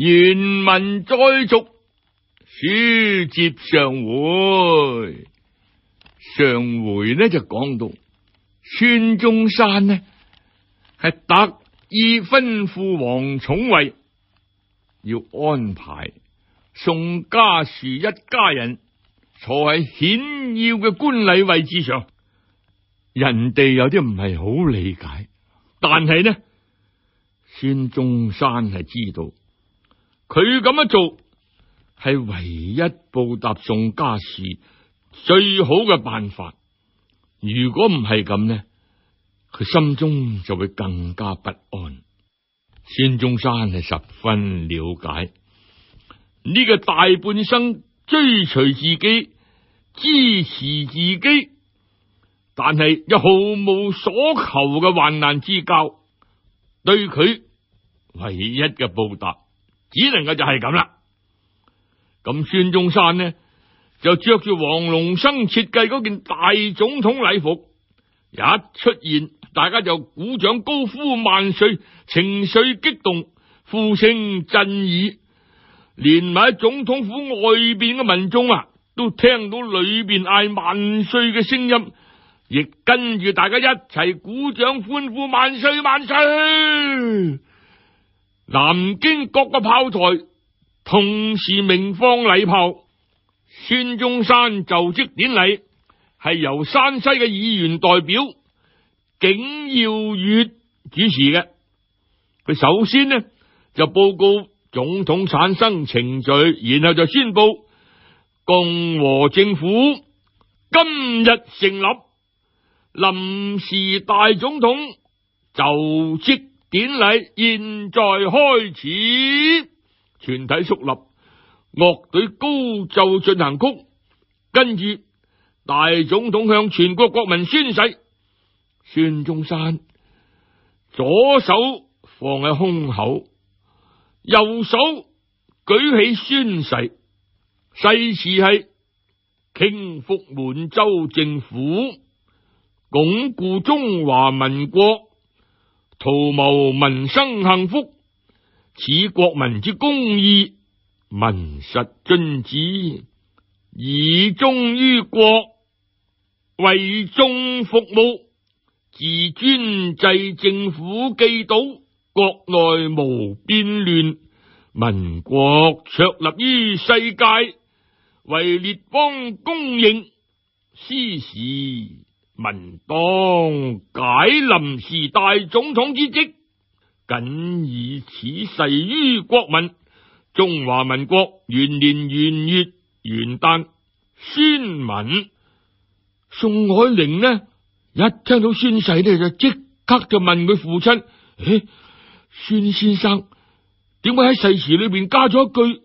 原文再续，书接上回。上回呢就讲到孙中山呢系特意吩咐黄宠卫要安排宋家树一家人坐喺显要嘅官礼位置上。人哋有啲唔系好理解，但系呢，孙中山系知道。佢咁样做系唯一报答宋家事最好嘅办法。如果唔系咁呢，佢心中就会更加不安。孙中山系十分了解呢个大半生追随自己、支持自己，但系又毫无所求嘅患难之交，对佢唯一嘅报答。只能够就系咁啦。咁孙中山呢就着住黄龙生设计嗰件大总统礼服，一出现，大家就鼓掌高呼万岁，情绪激动，呼声震耳。连埋喺总统府外边嘅民众啊，都听到里边嗌万岁嘅声音，亦跟住大家一齐鼓掌欢呼万岁万岁。南京各个炮台同时鸣放礼炮。孙中山就职典礼系由山西嘅议员代表景耀月主持嘅。佢首先呢就报告总统产生程序，然后就宣布共和政府今日成立，临时大总统就职。典礼现在开始，全体肃立，乐队高奏进行曲，跟住大总统向全国国民宣誓。孙中山左手放喺胸口，右手举起宣誓，誓词系：倾覆满洲政府，巩固中华民国。图谋民生幸福，此国民之公义，民实君子，以忠于国，为忠服务，自尊制政府，寄导国内无变乱，民国卓立于世界，为列邦公认，斯时。民当解临时大总统之职，仅以此誓于国民。中华民国元年元月元旦宣文。宋海玲呢，一听到宣誓呢，就即刻就问佢父亲：诶，孙先生点解喺誓词里边加咗一句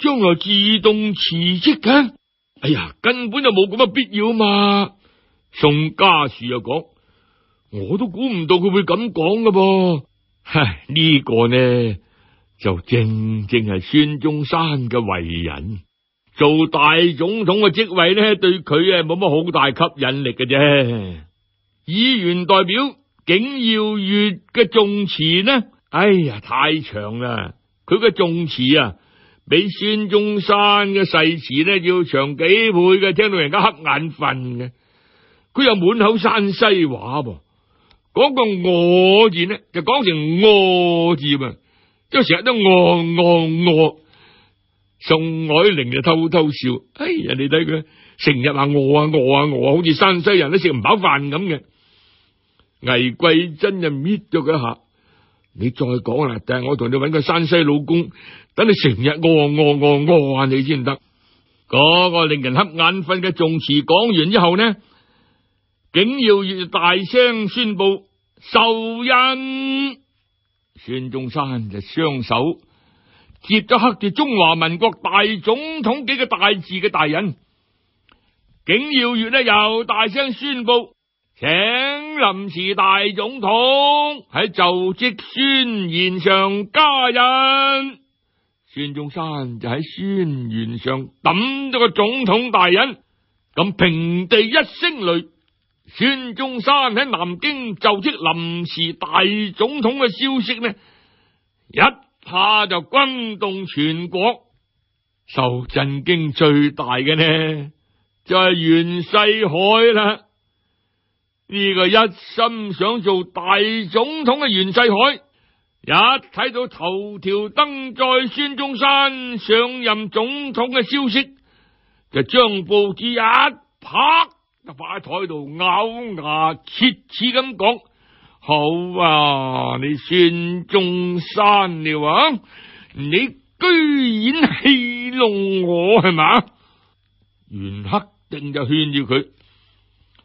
将来自动辞职嘅？哎呀，根本就冇咁嘅必要嘛。宋家树又讲：，我都估唔到佢会咁讲噶噃。唉，呢个呢就正正系孙中山嘅为人。做大总统嘅职位呢，对佢啊冇乜好大吸引力嘅啫。议员代表景耀月嘅重词呢？哎呀，太长啦！佢嘅重词啊，比孙中山嘅誓词呢要长几倍嘅，听到人家黑眼瞓嘅。佢又满口山西话噃，讲个我字呢，就讲成饿字嘛，即成日都饿饿饿。宋霭龄就偷偷笑，哎呀，你睇佢成日话饿啊饿啊饿啊，好似山西人都食唔饱饭咁嘅。魏桂真就搣咗佢一下，你再讲啦，但系我同你搵个山西老公，等你成日饿饿饿饿你先得。嗰个令人瞌眼瞓嘅宋词讲完之后呢？景耀月大声宣布受印，孙中山就双手接咗黑住中华民国大总统几个大字嘅大人。景耀月呢又大声宣布，请临时大总统喺就职宣言上加印。孙中山就喺宣言上抌咗个总统大人咁平地一声雷。孙中山喺南京就职临时大总统嘅消息呢，一下就轰动全国，受震惊最大嘅呢就系袁世凯啦。呢个一心想做大总统嘅袁世凯，一睇到头条登载孙中山上任总统嘅消息，就将报纸一拍。就摆喺台度咬牙切齿咁讲：好啊，你算中山了啊！你居然戏弄我系嘛？袁克定就劝住佢：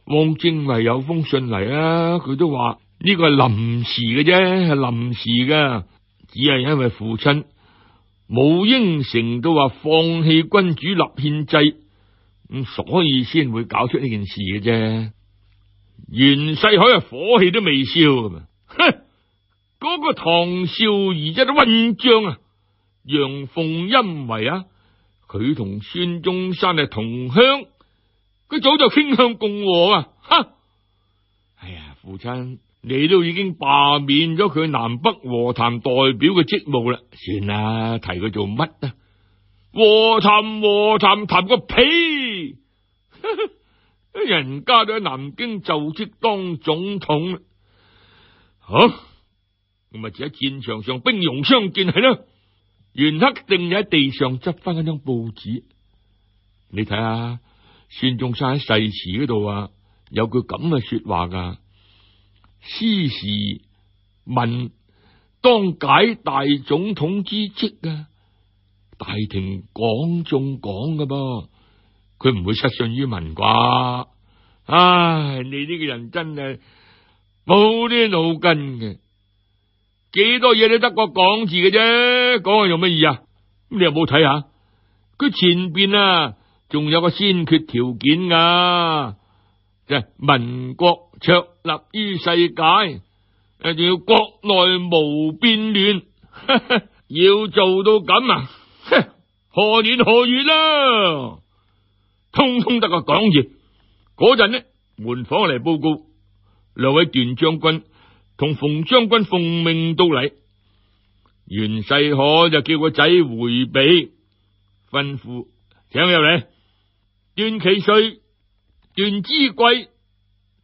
汪精卫有封信嚟啊，佢都话呢个系临时嘅啫，系临时噶，只系因为父亲冇应承到话放弃君主立宪制。咁所以先会搞出呢件事嘅啫。袁世海啊，火气都未消啊，哼！嗰个唐少儿一都混账啊，杨凤因为啊。佢同孙中山系同乡，佢早就倾向共和啊，吓哎呀，父亲，你都已经罢免咗佢南北和谈代表嘅职务啦，算啦，提佢做乜啊？和谈和谈谈个屁！人家都喺南京就职当总统吓咁咪就喺战场上兵戎相见系咯。袁克定喺地上执翻一张报纸，你睇下，孙中山喺誓词嗰度啊，有句咁嘅说话噶，斯时问当解大总统之职啊，大庭广众讲噶噃。佢唔会失信于民啩，唉！你呢个人真系冇啲脑筋嘅，几多嘢都得个讲字嘅啫，讲下用乜意啊？你有冇睇下佢前边啊？仲有个先决条件啊，即系民国卓立于世界，诶，仲要国内无变乱，要做到咁啊？何年何月啦？通通得个讲住，嗰阵呢门房嚟报告，两位段将军同冯将军奉命到嚟，袁世可就叫个仔回避，吩咐请入嚟，段启瑞、段之贵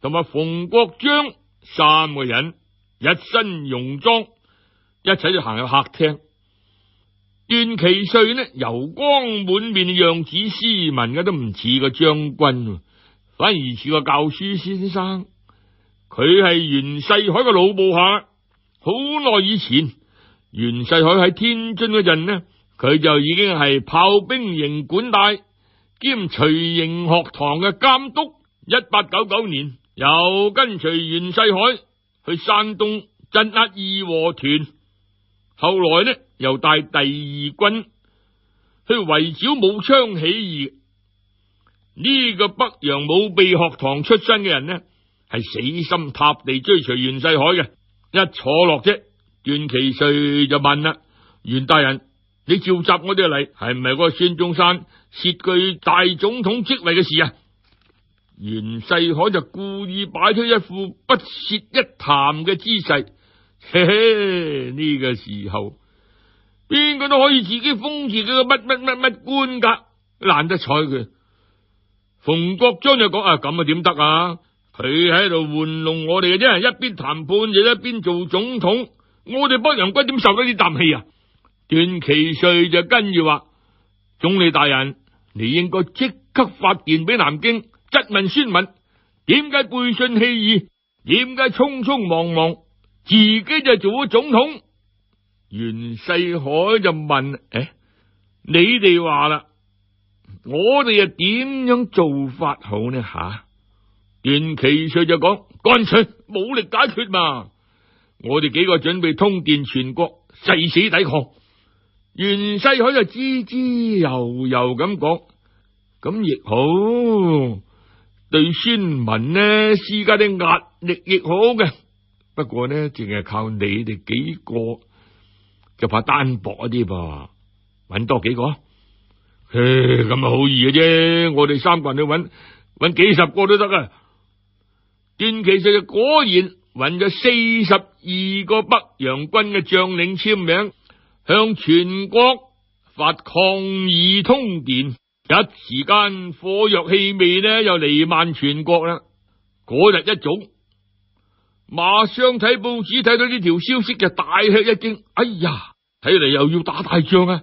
同埋冯国璋三个人，一身戎装，一齐就行入客厅。段祺瑞呢，油光满面样子，斯文嘅都唔似个将军，反而似个教书先生。佢系袁世海嘅老部下，好耐以前，袁世海喺天津嗰阵呢，佢就已经系炮兵营管带兼随营学堂嘅监督。一八九九年，又跟随袁世海去山东镇压义和团。后来呢，又带第二军去围剿武昌起义。呢个北洋武备学堂出身嘅人呢，系死心塌地追随袁世海嘅。一坐落啫，段祺瑞就问啦：袁大人，你召集我哋嚟，系唔系个孙中山窃据大总统职位嘅事啊？袁世海就故意摆出一副不屑一谈嘅姿势。嘿嘿，呢个时候，边个都可以自己封自己个乜乜乜乜官噶，难得彩佢。冯国璋就讲啊，咁啊点得啊？佢喺度玩弄我哋嘅啫，人，一边谈判就一边做总统，我哋北洋军点受得呢啖气啊？段祺瑞就跟住话：总理大人，你应该即刻发电俾南京质问孙文，点解背信弃义，点解匆匆忙忙？自己就做咗总统，袁世海就问：诶，你哋话啦，我哋又点样做法好呢？吓，段祺瑞就讲：干脆武力解决嘛。我哋几个准备通电全国，誓死抵抗。袁世海就滋滋悠悠咁讲：咁亦好，对孙文呢施加啲压力亦好嘅。不过咧，净系靠你哋几个，就怕单薄一啲噃，揾多几个。咁啊好易嘅啫，我哋三个人去揾，揾几十个都得啊。段其实就果然揾咗四十二个北洋军嘅将领签名，向全国发抗议通电，一时间火药气味咧又弥漫全国啦。嗰日一早。马上睇报纸睇到呢条消息就大吃一惊，哎呀，睇嚟又要打大仗啊！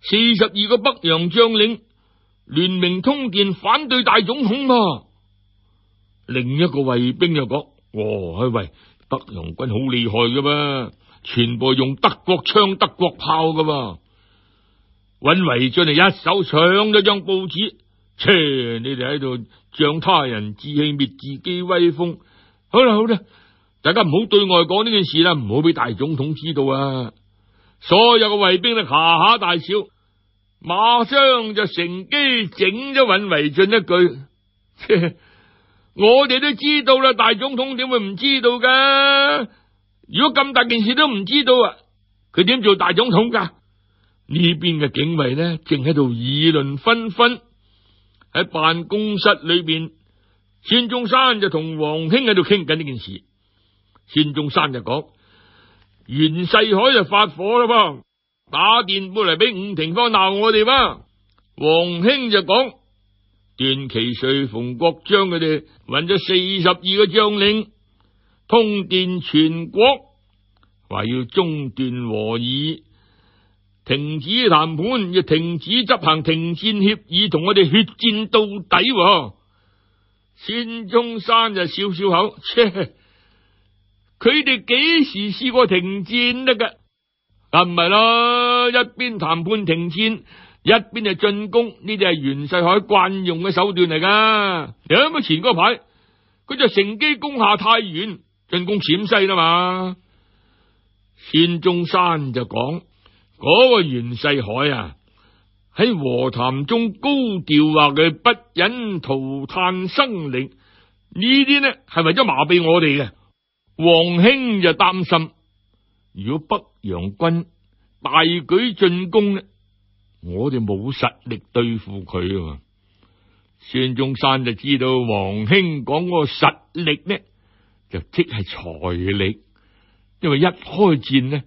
四十二个北洋将领联名通电反对大总统啊！另一个卫兵又讲：，哦，喂，北洋军好厉害噶噃，全部用德国枪、德国炮噶噃。尹维俊就一手抢咗张报纸，切，你哋喺度仗他人志气，灭自己威风。好啦，好啦。大家唔好对外讲呢件事啦，唔好俾大总统知道啊！所有嘅卫兵咧，哈哈大笑，马上就乘机整咗尹维俊一句：，我哋都知道啦，大总统点会唔知道噶？如果咁大件事都唔知道啊，佢点做大总统噶？呢边嘅警卫呢，正喺度议论纷纷。喺办公室里边，孙中山就同黄兴喺度倾紧呢件事。孙中山就讲袁世凯就发火啦，噃打电报嚟俾伍廷芳闹我哋，噃。黄兴就讲段祺瑞、冯国璋佢哋揾咗四十二个将领通电全国，话要中断和议，停止谈判，要停止执行停战协议，同我哋血战到底。孙中山就笑笑口，切。佢哋几时试过停战得嘅？啊，唔系咯，一边谈判停战，一边就进攻，呢啲系袁世海惯用嘅手段嚟噶。咁啊，前嗰排佢就乘机攻下太原，进攻陕西啦嘛。孙中山就讲：嗰个袁世海啊，喺和谈中高调话佢不忍涂炭生灵，呢啲呢系为咗麻痹我哋嘅。王兴就担心，如果北洋军大举进攻呢，我哋冇实力对付佢啊！孙中山就知道王兴讲嗰个实力呢，就即系财力，因为一开战呢，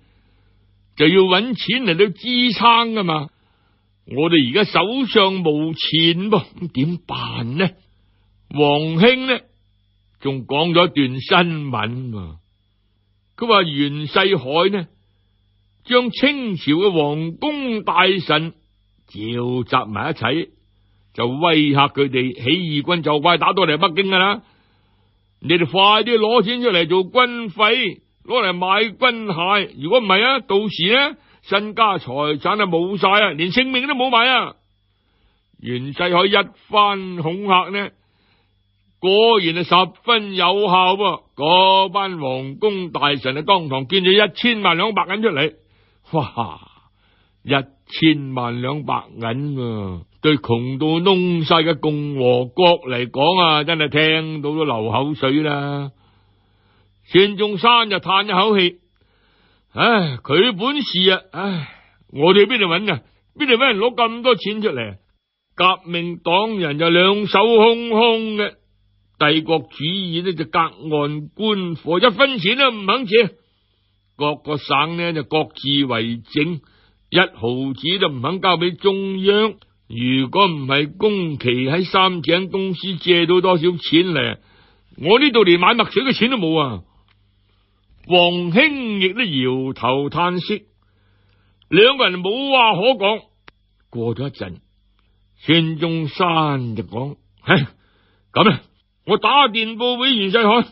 就要揾钱嚟到支撑噶嘛。我哋而家手上无钱，咁点办呢？王兴呢？仲讲咗一段新闻，佢话袁世海呢，将清朝嘅皇宫大臣召集埋一齐，就威吓佢哋起义军就快打到嚟北京噶啦，你哋快啲攞钱出嚟做军费，攞嚟买军械，如果唔系啊，到时呢身家财产啊冇晒啊，连性命都冇埋啊！袁世海一番恐吓呢？果然系十分有效噃。嗰班皇宫大臣啊，当堂捐咗一千万两白银出嚟，哇！一千万两白银，对穷到窿晒嘅共和国嚟讲啊，真系听到都流口水啦！孙中山就叹一口气：，唉，佢本事啊，唉，我哋边度揾啊？边度俾人攞咁多钱出嚟？革命党人就两手空空嘅。帝国主义呢就隔岸观火，一分钱都唔肯借。各个省呢就各自为政，一毫子都唔肯交俾中央。如果唔系宫崎喺三井公司借到多少钱嚟，我呢度连买墨水嘅钱都冇啊！黄兴亦都摇头叹息，两个人冇话可讲。过咗一阵，孙中山就讲：，咁啊。我打电报俾袁世凯，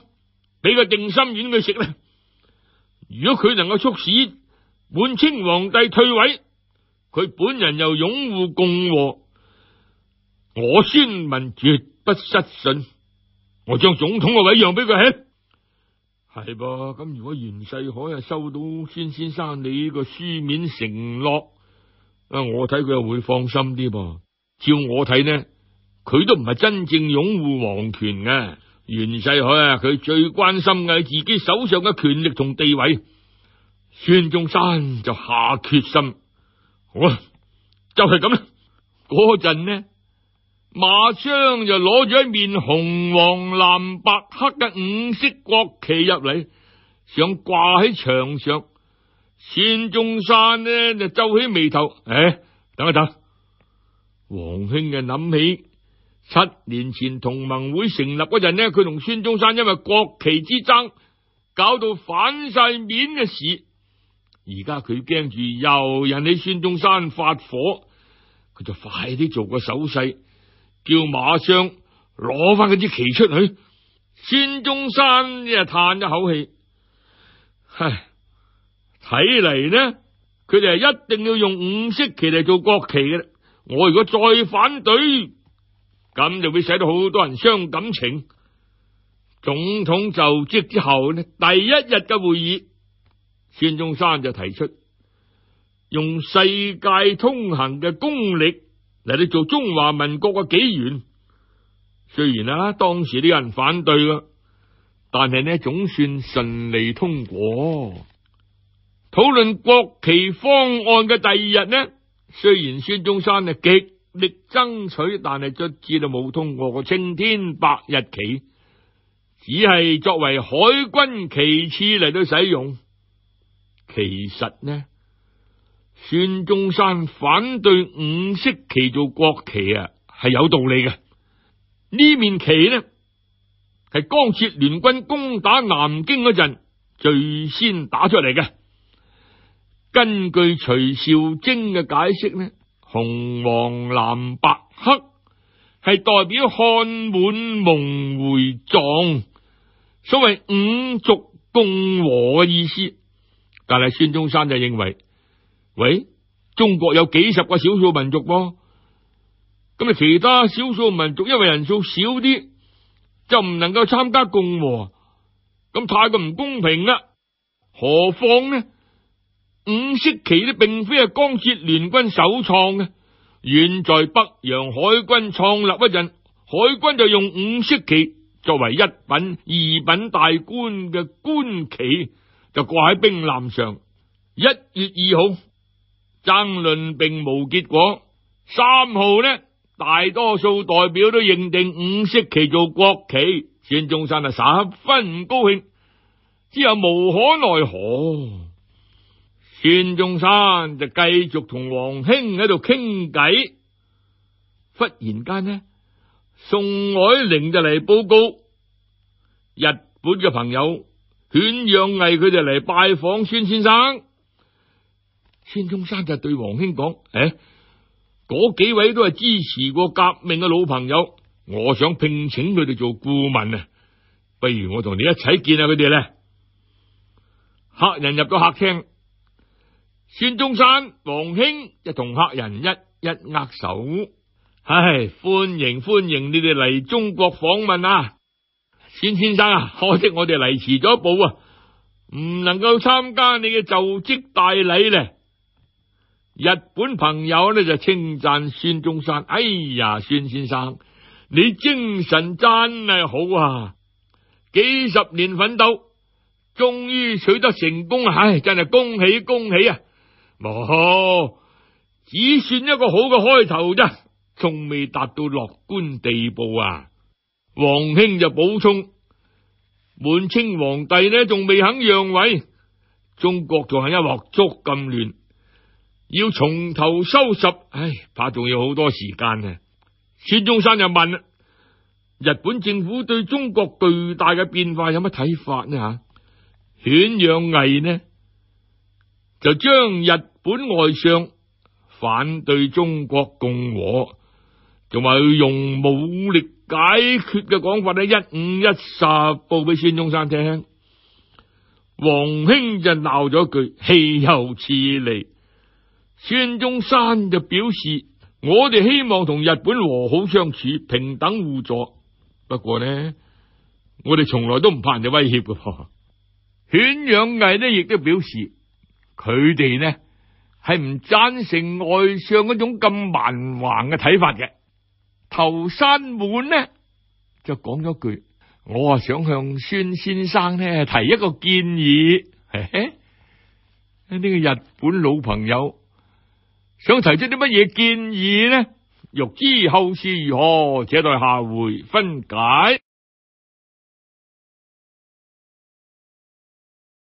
俾个定心丸佢食啦。如果佢能够促使满清皇帝退位，佢本人又拥护共和，我孙文绝不失信。我将总统嘅位让俾佢，系系噃。咁如果袁世凯啊收到孙先生你呢个书面承诺，啊，我睇佢又会放心啲噃。照我睇呢？佢都唔系真正拥护皇权嘅袁世凯啊！佢最关心嘅系自己手上嘅权力同地位。孙中山就下决心，好啊，就系咁啦。嗰阵呢，马商就攞住一面红黄蓝白黑嘅五色国旗入嚟，想挂喺墙上。孙中山呢就皱起眉头，诶，等一等，皇兄嘅谂起。七年前同盟会成立嗰阵呢，佢同孙中山因为国旗之争，搞到反晒面嘅事。而家佢惊住又引起孙中山发火，佢就快啲做个手势，叫马上攞翻嗰支旗出去。孙中山就叹一口气：，唉，睇嚟呢，佢哋系一定要用五色旗嚟做国旗嘅。我如果再反对。咁就会使到好多人伤感情。总统就职之后呢，第一日嘅会议，孙中山就提出用世界通行嘅功力嚟到做中华民国嘅纪元。虽然啦，当时啲人反对啦，但系呢总算顺利通过。讨论国旗方案嘅第二日呢，虽然孙中山啊极。力争取，但系卒之都冇通过个青天白日旗，只系作为海军旗帜嚟到使用。其实呢，孙中山反对五色旗做国旗啊，系有道理嘅。呢面旗呢，系江浙联军攻打南京嗰阵最先打出嚟嘅。根据徐少贞嘅解释呢？红黄蓝白黑系代表汉满蒙回藏，所谓五族共和嘅意思。但系孙中山就认为，喂，中国有几十个少数民族，咁啊，其他少数民族因为人数少啲，就唔能够参加共和，咁太过唔公平啦，何况呢？五色旗呢，并非系江浙联军首创嘅。远在北洋海军创立一阵，海军就用五色旗作为一品、二品大官嘅官旗，就挂喺兵舰上。一月二号争论并无结果，三号呢，大多数代表都认定五色旗做国旗。孙中山啊，十分唔高兴，之后无可奈何。孙中山就继续同王兴喺度倾偈，忽然间呢，宋海龄就嚟报告，日本嘅朋友犬养毅佢哋嚟拜访孙先生。孙中山就对王兴讲：，诶，嗰几位都系支持过革命嘅老朋友，我想聘请佢哋做顾问啊，不如我同你一齐见下佢哋咧。客人入到客厅。孙中山、王兴就同客人一一握手。唉，欢迎欢迎你哋嚟中国访问啊，孙先生啊！可惜我哋嚟迟咗一步啊，唔能够参加你嘅就职大礼咧。日本朋友呢就称赞孙中山：，哎呀，孙先生，你精神真系好啊！几十年奋斗，终于取得成功啊！唉，真系恭喜恭喜啊！冇，只算一个好嘅开头啫，仲未达到乐观地步啊！王兄就补充：满清皇帝呢仲未肯让位，中国仲系一镬粥咁乱，要从头收拾，唉，怕仲要好多时间呢。孙中山就问啦：日本政府对中国巨大嘅变化有乜睇法呢？吓，犬养毅呢就将日本外相反对中国共和，仲话用武力解决嘅讲法咧，一五一十报俾孙中山听。黄兴就闹咗句，气又似嚟，孙中山就表示，我哋希望同日本和好相处，平等互助。不过呢，我哋从来都唔怕人哋威胁嘅。犬养毅呢，亦都表示，佢哋呢。系唔赞成外上嗰种咁蛮横嘅睇法嘅，头山满呢就讲咗句：我啊想向孙先生呢提一个建议。呢个日本老朋友想提出啲乜嘢建议呢？欲知后事如何，且待下回分解。